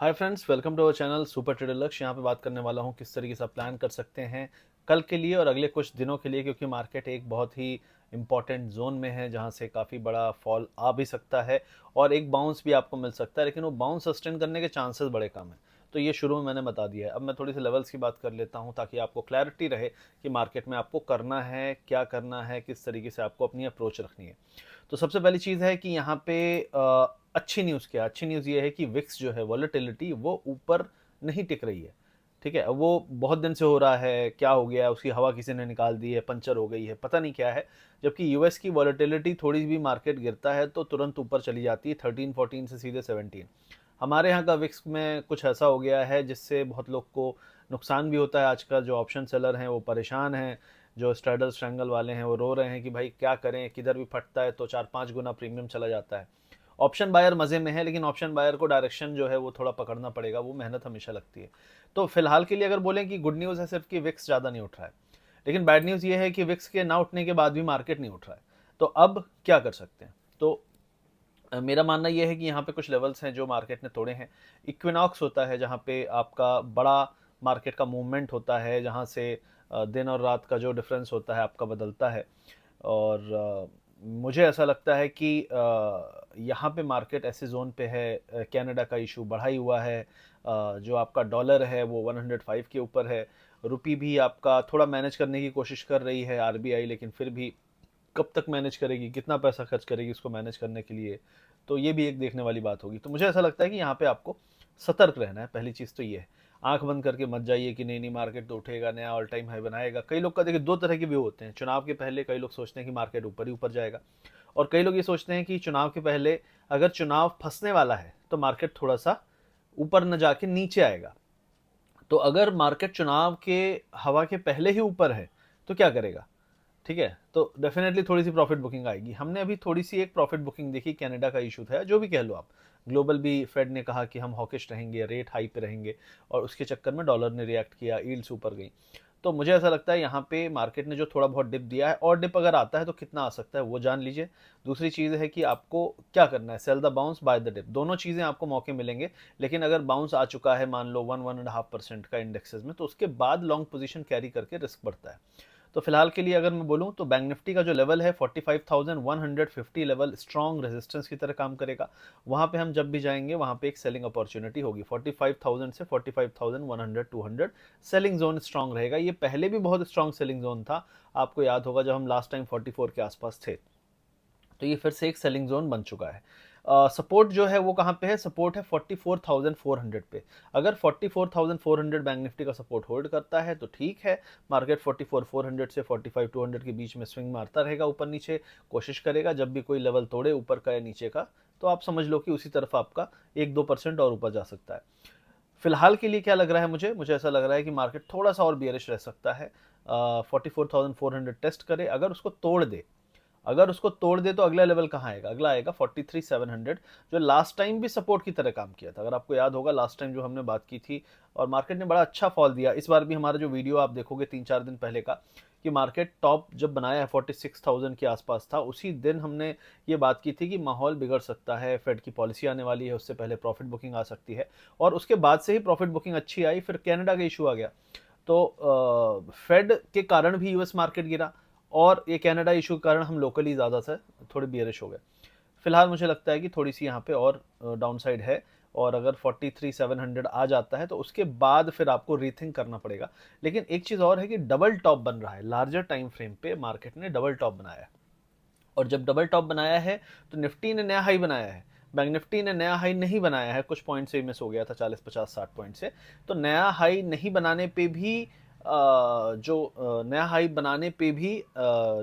hi friends welcome to our channel super trader Lakshya यहाँ पे बात करने वाला हूँ किस तरीके से आप प्लान कर सकते हैं कल के लिए और अगले कुछ दिनों के लिए क्योंकि मार्केट एक बहुत ही इम्पॉर्टेंट जोन में है जहाँ से काफ़ी बड़ा फॉल आ भी सकता है और एक बाउंस भी आपको मिल सकता है लेकिन वो बाउंस सस्टेन करने के चांसेस बड़े कम हैं तो ये शुरू में मैंने बता दिया है अब मैं थोड़ी सी लेवल्स की बात कर लेता हूँ ताकि आपको क्लैरिटी रहे कि मार्केट में आपको करना है क्या करना है किस तरीके से आपको अपनी अप्रोच रखनी है तो सबसे पहली चीज़ है कि यहाँ पे अच्छी न्यूज़ क्या अच्छी न्यूज़ ये है कि विक्स जो है वॉलेटिलिटी वो ऊपर नहीं टिक रही है ठीक है वो बहुत दिन से हो रहा है क्या हो गया उसकी हवा किसी ने निकाल दी है पंचर हो गई है पता नहीं क्या है जबकि यूएस की वॉलेटिलिटी थोड़ी भी मार्केट गिरता है तो तुरंत ऊपर चली जाती है थर्टीन फोर्टीन से सीधे सेवनटीन हमारे यहाँ का विक्स में कुछ ऐसा हो गया है जिससे बहुत लोग को नुकसान भी होता है आजकल जो ऑप्शन सेलर हैं वो परेशान हैं जो स्ट्रैडल स्ट्रैंगल वाले हैं वो रो रहे हैं कि भाई क्या करें किधर भी फटता है तो चार पाँच गुना प्रीमियम चला जाता है ऑप्शन बायर मज़े में है लेकिन ऑप्शन बायर को डायरेक्शन जो है वो थोड़ा पकड़ना पड़ेगा वो मेहनत हमेशा लगती है तो फिलहाल के लिए अगर बोलें कि गुड न्यूज़ है सिर्फ कि विक्स ज़्यादा नहीं उठ रहा है लेकिन बैड न्यूज़ ये है कि विक्स के ना उठने के बाद भी मार्केट नहीं उठ रहा है तो अब क्या कर सकते हैं तो मेरा मानना यह है कि यहाँ पे कुछ लेवल्स हैं जो मार्केट ने तोड़े हैं इक्विनॉक्स होता है जहाँ पे आपका बड़ा मार्केट का मूवमेंट होता है जहाँ से दिन और रात का जो डिफरेंस होता है आपका बदलता है और मुझे ऐसा लगता है कि यहाँ पे मार्केट ऐसे जोन पे है कनाडा का इशू बढ़ा ही हुआ है जो आपका डॉलर है वो 105 के ऊपर है रुपी भी आपका थोड़ा मैनेज करने की कोशिश कर रही है आरबीआई लेकिन फिर भी कब तक मैनेज करेगी कितना पैसा खर्च करेगी इसको मैनेज करने के लिए तो ये भी एक देखने वाली बात होगी तो मुझे ऐसा लगता है कि यहाँ पर आपको सतर्क रहना है पहली चीज़ तो ये है आंख बंद करके मत जाइए कि नहीं नहीं मार्केट तो उठेगा नया ऑल टाइम हाई बनाएगा कई लोग का देखिए दो तरह के व्यू होते हैं चुनाव के पहले कई लोग सोचते हैं कि मार्केट ऊपर ही ऊपर जाएगा और कई लोग ये सोचते हैं कि चुनाव के पहले अगर चुनाव फंसने वाला है तो मार्केट थोड़ा सा ऊपर न जाके नीचे आएगा तो अगर मार्केट चुनाव के हवा के पहले ही ऊपर है तो क्या करेगा ठीक है तो डेफिनेटली थोड़ी सी प्रॉफिट बुकिंग आएगी हमने अभी थोड़ी सी एक प्रॉफिट बुकिंग देखी कनाडा का इशू था जो भी कह लो आप ग्लोबल भी फेड ने कहा कि हम हॉकिश रहेंगे रेट हाई पे रहेंगे और उसके चक्कर में डॉलर ने रिएक्ट किया ईल्ड्स ऊपर गई तो मुझे ऐसा लगता है यहाँ पे मार्केट ने जो थोड़ा बहुत डिप दिया है और डिप अगर आता है तो कितना आ सकता है वो जान लीजिए दूसरी चीज़ है कि आपको क्या करना है sell the bounce buy the dip दोनों चीज़ें आपको मौके मिलेंगे लेकिन अगर बाउंस आ चुका है मान लो one one and half percent का इंडेक्सेज में तो उसके बाद लॉन्ग पोजिशन कैरी करके रिस्क बढ़ता है तो फिलहाल के लिए अगर मैं बोलूँ तो बैंक निफ्टी का जो लेवल है 45,150 लेवल स्ट्रॉन्ग रेजिस्टेंस की तरह काम करेगा वहां पे हम जब भी जाएंगे वहां पे एक सेलिंग अपॉर्चुनिटी होगी 45,000 से 45,100 200 सेलिंग जोन स्ट्रॉन्ग रहेगा ये पहले भी बहुत स्ट्रॉन्ग सेलिंग जोन था आपको याद होगा जब हम लास्ट टाइम फोर्टी के आसपास थे तो ये फिर से एक सेलिंग जोन बन चुका है सपोर्ट जो है वो कहाँ पे है सपोर्ट है 44,400 पे अगर 44,400 बैंक निफ्टी का सपोर्ट होल्ड करता है तो ठीक है मार्केट 44,400 से 45,200 के बीच में स्विंग मारता रहेगा ऊपर नीचे कोशिश करेगा जब भी कोई लेवल तोड़े ऊपर का या नीचे का तो आप समझ लो कि उसी तरफ आपका एक दो परसेंट और ऊपर जा सकता है फिलहाल के लिए क्या लग रहा है मुझे मुझे ऐसा लग रहा है कि मार्केट थोड़ा सा और बियरिश रह सकता है forty four thousand four hundred test करे अगर उसको तोड़ दे अगर उसको तोड़ दे तो अगला लेवल कहाँ आएगा अगला आएगा 43,700 जो लास्ट टाइम भी सपोर्ट की तरह काम किया था अगर आपको याद होगा लास्ट टाइम जो हमने बात की थी और मार्केट ने बड़ा अच्छा फॉल दिया इस बार भी हमारा जो वीडियो आप देखोगे तीन चार दिन पहले का कि मार्केट टॉप जब बनाया है 46,000 के आसपास था उसी दिन हमने ये बात की थी कि माहौल बिगड़ सकता है फेड की पॉलिसी आने वाली है उससे पहले प्रॉफिट बुकिंग आ सकती है और उसके बाद से ही प्रॉफिट बुकिंग अच्छी आई फिर कैनेडा का इशू आ गया तो फेड के कारण भी यूएस मार्केट गिरा और ये कनाडा इशू के कारण हम लोकली ज़्यादा से थोड़ी बियरिश हो गए फिलहाल मुझे लगता है कि थोड़ी सी यहाँ पे और डाउन साइड है और अगर फोर्टी थ्री सेवन हंड्रेड आ जाता है तो उसके बाद फिर आपको रीथिंक करना पड़ेगा लेकिन एक चीज़ और है कि डबल टॉप बन रहा है लार्जर टाइम फ्रेम पे मार्केट ने डबल टॉप बनाया है और जब डबल टॉप बनाया है तो निफ्टी ने नया हाई बनाया है बैंक निफ्टी ने नया हाई नहीं बनाया है कुछ पॉइंट से मिस हो गया था चालीस पचास साठ पॉइंट से तो नया हाई नहीं बनाने पर भी जो नया हाई बनाने पे भी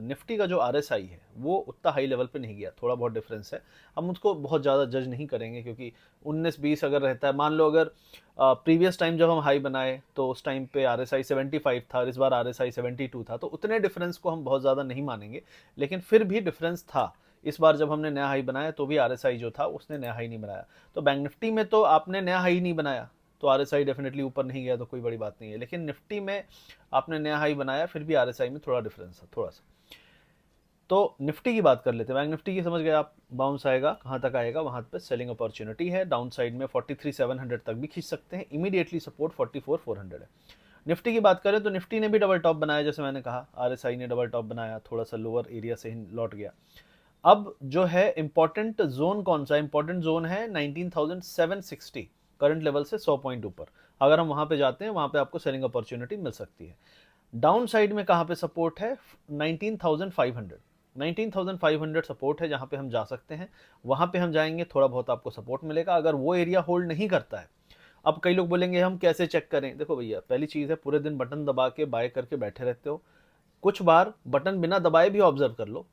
निफ्टी का जो आर है वो उतना हाई लेवल पे नहीं गया थोड़ा बहुत डिफरेंस है हम उसको बहुत ज़्यादा जज नहीं करेंगे क्योंकि 19-20 अगर रहता है मान लो अगर प्रीवियस टाइम जब हम हाई बनाए तो उस टाइम पे R S I seventy five था और इस बार R S I seventy two था तो उतने डिफरेंस को हम बहुत ज़्यादा नहीं मानेंगे लेकिन फिर भी डिफरेंस था इस बार जब हमने नया हाई बनाया तो भी आर जो था उसने नया हाई नहीं बनाया तो बैंक निफ्टी में तो आपने नया हाई नहीं बनाया तो आर डेफिनेटली ऊपर नहीं गया तो कोई बड़ी बात नहीं है लेकिन निफ्टी में आपने नया हाई बनाया फिर भी आर में थोड़ा डिफरेंस था थोड़ा सा तो निफ्टी की बात कर लेते हैं बैंक निफ्टी की समझ गए आप बाउंस आएगा कहाँ तक आएगा वहाँ पे सेलिंग अपॉर्चुनिटी है डाउन साइड में 43,700 तक भी खींच सकते हैं इमीडिएटली सपोर्ट 44,400 है निफ्टी की बात करें तो निफ्टी ने भी डबल टॉप बनाया जैसे मैंने कहा आरएसआई ने डबल टॉप बनाया थोड़ा सा लोअर एरिया से ही लौट गया अब जो है इंपॉर्टेंट जोन कौन सा इंपॉर्टेंट जोन है नाइनटीन करंट लेवल से 100 पॉइंट ऊपर अगर हम वहां पे जाते हैं वहां पे आपको सेलिंग अपॉर्चुनिटी मिल सकती है डाउन साइड में कहाँ पे सपोर्ट है 19,500 19,500 सपोर्ट है जहाँ पे हम जा सकते हैं वहाँ पे हम जाएंगे थोड़ा बहुत आपको सपोर्ट मिलेगा अगर वो एरिया होल्ड नहीं करता है अब कई लोग बोलेंगे हम कैसे चेक करें देखो भैया पहली चीज़ है पूरे दिन बटन दबा के बाय करके बैठे रहते हो कुछ बार बटन बिना दबाए भी ऑब्जर्व कर लो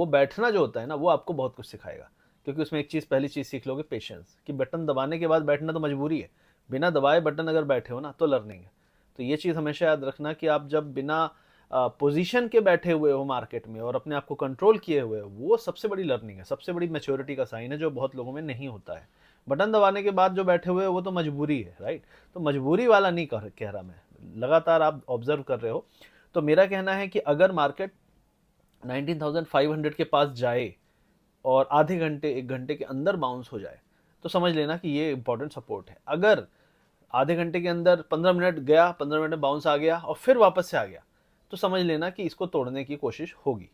वो बैठना जो होता है ना वो आपको बहुत कुछ सिखाएगा क्योंकि उसमें एक चीज़ पहली चीज़ सीख लोगे पेशेंस कि बटन दबाने के बाद बैठना तो मजबूरी है बिना दबाए बटन अगर बैठे हो ना तो लर्निंग है तो ये चीज़ हमेशा याद रखना कि आप जब बिना पोजीशन के बैठे हुए हो मार्केट में और अपने आप को कंट्रोल किए हुए हो वो सबसे बड़ी लर्निंग है सबसे बड़ी मेच्योरिटी का साइन है जो बहुत लोगों में नहीं होता है बटन दबाने के बाद जो बैठे हुए वो तो मजबूरी है राइट तो मजबूरी वाला नहीं कह कह रहा मैं लगातार आप ऑब्जर्व कर रहे हो तो मेरा कहना है कि अगर मार्केट नाइनटीन के पास जाए और आधे घंटे एक घंटे के अंदर बाउंस हो जाए तो समझ लेना कि ये इंपॉर्टेंट सपोर्ट है अगर आधे घंटे के अंदर पंद्रह मिनट गया पंद्रह मिनट बाउंस आ गया और फिर वापस से आ गया तो समझ लेना कि इसको तोड़ने की कोशिश होगी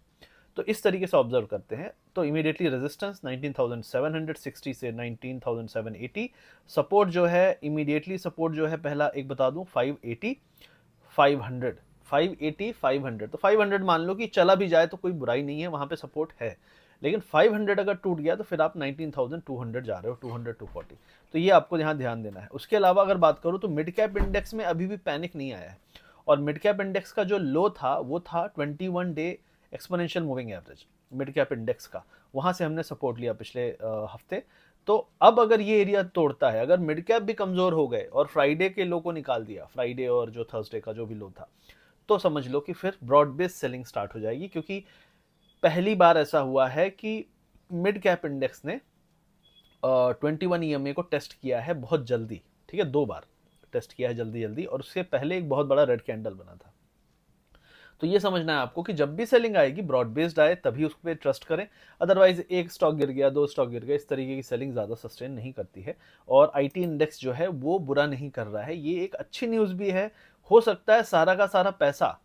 तो इस तरीके से ऑब्जर्व करते हैं तो इमीडिएटली रेजिस्टेंस 19,760 से 19,780 सपोर्ट जो है इमीडिएटली सपोर्ट जो है पहला एक बता दूं 580 500 580 500 तो 500 मान लो कि चला भी जाए तो कोई बुराई नहीं है वहाँ पे सपोर्ट है लेकिन 500 अगर टूट गया तो फिर आप 19,200 जा रहे हो 200 240 तो ये आपको यहाँ ध्यान देना है उसके अलावा अगर बात करूँ तो मिड कैप इंडेक्स में अभी भी पैनिक नहीं आया है और मिड कैप इंडेक्स का जो लो था वो था twenty day exponential moving average mid cap index का वहाँ से हमने सपोर्ट लिया पिछले हफ्ते तो अब अगर ये एरिया तोड़ता है अगर मिड कैप भी कमज़ोर हो गए और फ्राइडे के लो को निकाल दिया फ्राइडे और जो थर्सडे का जो भी लो था तो समझ लो कि फिर ब्रॉड बेस सेलिंग स्टार्ट हो जाएगी क्योंकि पहली बार ऐसा हुआ है कि मिड कैप इंडेक्स ने ट्वेंटी वन ई e को टेस्ट किया है बहुत जल्दी ठीक है दो बार टेस्ट किया है जल्दी जल्दी और उससे पहले एक बहुत बड़ा रेड कैंडल बना था तो ये समझना है आपको कि जब भी सेलिंग आएगी ब्रॉड बेस्ड आए तभी उस पर ट्रस्ट करें अदरवाइज एक स्टॉक गिर गया दो स्टॉक गिर गया इस तरीके की सेलिंग ज़्यादा सस्टेन नहीं करती है और आईटी इंडेक्स जो है वो बुरा नहीं कर रहा है ये एक अच्छी न्यूज़ भी है हो सकता है सारा का सारा पैसा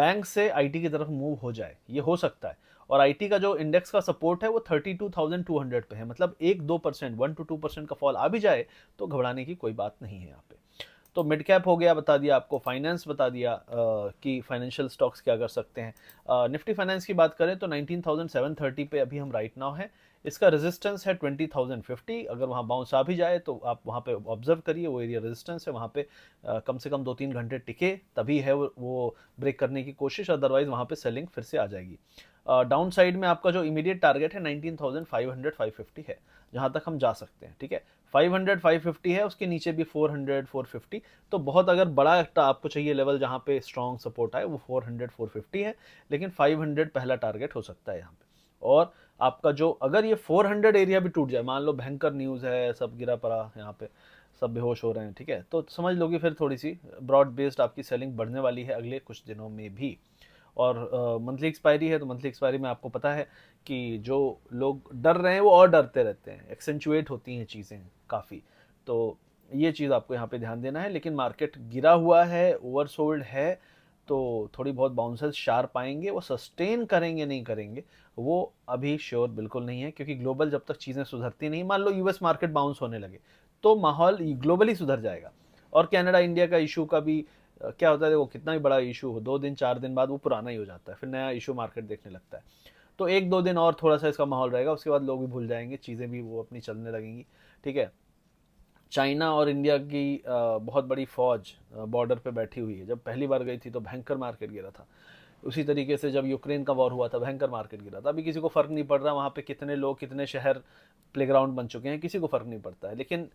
बैंक से आईटी की तरफ मूव हो जाए ये हो सकता है और आईटी का जो इंडेक्स का सपोर्ट है वो 32,200 पे है मतलब एक दो percent one two two percent का फॉल आ भी जाए तो घबराने की कोई बात नहीं है यहाँ पे तो मिड कैप हो गया बता दिया आपको फाइनेंस बता दिया आ, कि फाइनेंशियल स्टॉक्स क्या कर सकते हैं निफ्टी फाइनेंस की बात करें तो 19,730 पे अभी हम राइट नाउ है इसका रेजिस्टेंस है 20,050 अगर वहाँ बाउंस आ भी जाए तो आप वहाँ पे ऑब्जर्व करिए वो एरिया रेजिस्टेंस है वहाँ पे आ, कम से कम दो तीन घंटे टिके तभी है वो, वो ब्रेक करने की कोशिश अदरवाइज़ वहाँ पर सेलिंग फिर से आ जाएगी डाउन साइड में आपका जो इमीडिएट टारगेट है 19,500 550 है जहां तक हम जा सकते हैं ठीक है 500 550 है उसके नीचे भी 400 450 तो बहुत अगर बड़ा आपको चाहिए लेवल जहां पे स्ट्रॉन्ग सपोर्ट आए वो 400 450 है लेकिन 500 पहला टारगेट हो सकता है यहाँ पे और आपका जो अगर ये 400 एरिया भी टूट जाए मान लो भयंकर न्यूज़ है सब गिरा पड़ा यहाँ पे सब बेहोश हो रहे हैं ठीक है तो समझ लो कि फिर थोड़ी सी ब्रॉड बेस्ड आपकी सेलिंग बढ़ने वाली है अगले कुछ दिनों में भी और मंथली एक्सपायरी है तो मंथली एक्सपायरी में आपको पता है कि जो लोग डर रहे हैं वो और डरते रहते हैं एक्सेंचुएट होती हैं चीज़ें काफ़ी तो ये चीज़ आपको यहाँ पे ध्यान देना है लेकिन मार्केट गिरा हुआ है ओवरसोल्ड है तो थोड़ी बहुत बाउंसर्स शार्प आएंगे वो सस्टेन करेंगे नहीं करेंगे वो अभी श्योर बिल्कुल नहीं है क्योंकि ग्लोबल जब तक चीज़ें सुधरती नहीं मान लो यूएस मार्केट बाउंस होने लगे तो माहौल ग्लोबली सुधर जाएगा और कनाडा इंडिया का इशू का भी क्या होता है देखो कितना भी बड़ा इशू हो दो दिन चार दिन बाद वो पुराना ही हो जाता है फिर नया इशू मार्केट देखने लगता है तो एक दो दिन और थोड़ा सा इसका माहौल रहेगा उसके बाद लोग भी भूल जाएंगे चीज़ें भी वो अपनी चलने लगेंगी ठीक है चाइना और इंडिया की बहुत बड़ी फ़ौज बॉर्डर पर बैठी हुई है जब पहली बार गई थी तो भयंकर मार्केट गिरा था उसी तरीके से जब यूक्रेन का वॉर हुआ था भयंकर मार्केट गिरा था अभी किसी को फ़र्क नहीं पड़ रहा वहाँ पे कितने लोग कितने शहर प्लेग्राउंड बन चुके हैं किसी को फ़र्क नहीं पड़ता है लेकिन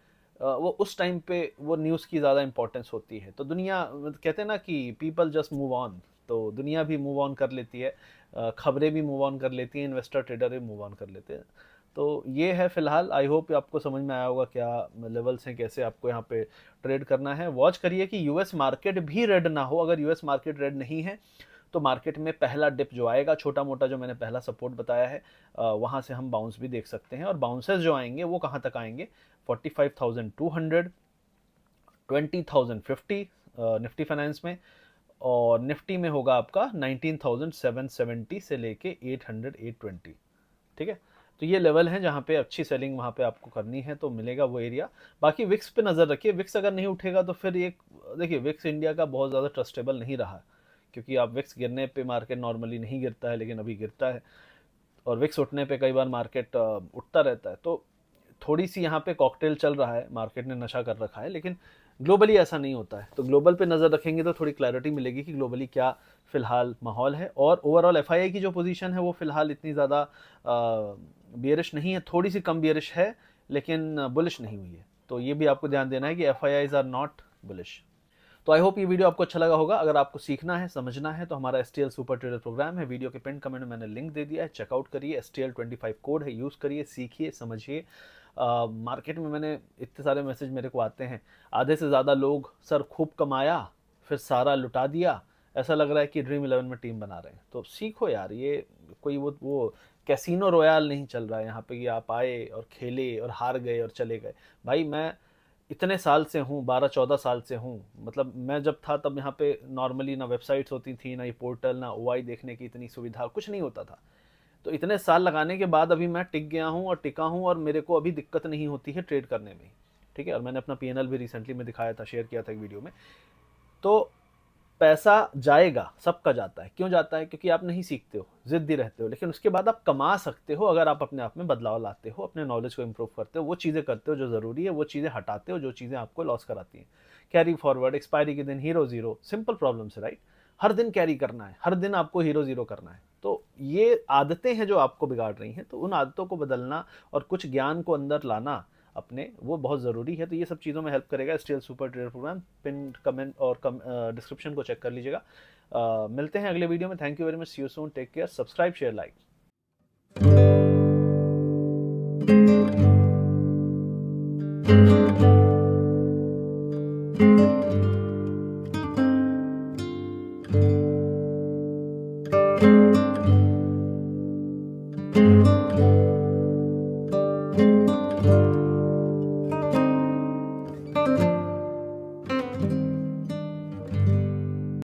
वो उस टाइम पे वो न्यूज़ की ज़्यादा इम्पोर्टेंस होती है तो दुनिया मतलब कहते हैं ना कि पीपल जस्ट मूव ऑन तो दुनिया भी मूव ऑन कर लेती है खबरें भी मूव ऑन कर लेती हैं इन्वेस्टर ट्रेडर भी मूव ऑन कर लेते हैं तो ये है फिलहाल आई होप आपको समझ में आया होगा क्या लेवल्स हैं कैसे आपको यहाँ पे ट्रेड करना है वॉच करिए कि यूएस मार्केट भी रेड ना हो अगर यूएस मार्केट रेड नहीं है तो मार्केट में पहला डिप जो आएगा छोटा मोटा जो मैंने पहला सपोर्ट बताया है वहाँ से हम बाउंस भी देख सकते हैं और बाउंसेस जो आएंगे वो कहाँ तक आएंगे forty five thousand two hundred twenty thousand fifty Nifty finance में और निफ्टी में होगा आपका 19,770 से लेके 800 820 ठीक है तो ये लेवल है जहाँ पे अच्छी सेलिंग वहाँ पे आपको करनी है तो मिलेगा वो एरिया बाकी विक्स पे नज़र रखिए विक्स अगर नहीं उठेगा तो फिर एक देखिए विक्स इंडिया का बहुत ज़्यादा ट्रस्टेबल नहीं रहा क्योंकि आप विक्स गिरने पे मार्केट नॉर्मली नहीं गिरता है लेकिन अभी गिरता है और विक्स उठने पे कई बार मार्केट उठता रहता है तो थोड़ी सी यहाँ पे कॉकटेल चल रहा है मार्केट ने नशा कर रखा है लेकिन ग्लोबली ऐसा नहीं होता है तो ग्लोबल पे नज़र रखेंगे तो थोड़ी क्लैरिटी मिलेगी कि ग्लोबली क्या फ़िलहाल माहौल है और ओवरऑल एफ की जो पोजीशन है वो फ़िलहाल इतनी ज़्यादा बियरिश नहीं है थोड़ी सी कम बियरिश है लेकिन बुलिश नहीं हुई है तो ये भी आपको ध्यान देना है कि एफ आर नॉट बुलिश तो आई होप ये वीडियो आपको अच्छा लगा होगा अगर आपको सीखना है समझना है तो हमारा एस सुपर ट्रेडर प्रोग्राम है वीडियो के पिन कमेंट में मैंने लिंक दे दिया है चेकआउट करिए एस टी कोड है यूज़ करिए सीखिए समझिए मार्केट में मैंने इतने सारे मैसेज मेरे को आते हैं आधे से ज़्यादा लोग सर खूब कमाया फिर सारा लुटा दिया ऐसा लग रहा है कि ड्रीम इलेवन में टीम बना रहे हैं तो सीखो यार ये कोई वो वो कैसीनो रॉयल नहीं चल रहा है यहाँ पे कि आप आए और खेले और हार गए और चले गए भाई मैं इतने साल से हूँ बारह चौदह साल से हूँ मतलब मैं जब था तब यहाँ पे नॉर्मली ना वेबसाइट्स होती थी ना ये पोर्टल ना ओ देखने की इतनी सुविधा कुछ नहीं होता था तो इतने साल लगाने के बाद अभी मैं टिक गया हूँ और टिका हूँ और मेरे को अभी दिक्कत नहीं होती है ट्रेड करने में ठीक है और मैंने अपना पी भी रिसेंटली में दिखाया था शेयर किया था एक वीडियो में तो पैसा जाएगा सबका जाता है क्यों जाता है क्योंकि आप नहीं सीखते हो ज़िद्दी रहते हो लेकिन उसके बाद आप कमा सकते हो अगर आप अपने आप में बदलाव लाते हो अपने नॉलेज को इम्प्रूव करते हो वो चीज़ें करते हो जो ज़रूरी है वो चीज़ें हटाते हो जो चीज़ें आपको लॉस कराती हैं कैरी फॉरवर्ड एक्सपायरी के दिन हीरो ज़ीरो सिंपल प्रॉब्लम से राइट हर दिन कैरी करना है हर दिन आपको हीरो ज़ीरो करना है तो ये आदतें हैं जो आपको बिगाड़ रही हैं तो उन आदतों को बदलना और कुछ ज्ञान को अंदर लाना अपने वो बहुत ज़रूरी है तो ये सब चीज़ों में हेल्प करेगा still super trader programme pin comment और कम डिस्क्रिप्शन को चेक कर लीजिएगा मिलते हैं अगले वीडियो में thank you very much see you soon take care subscribe share like thank you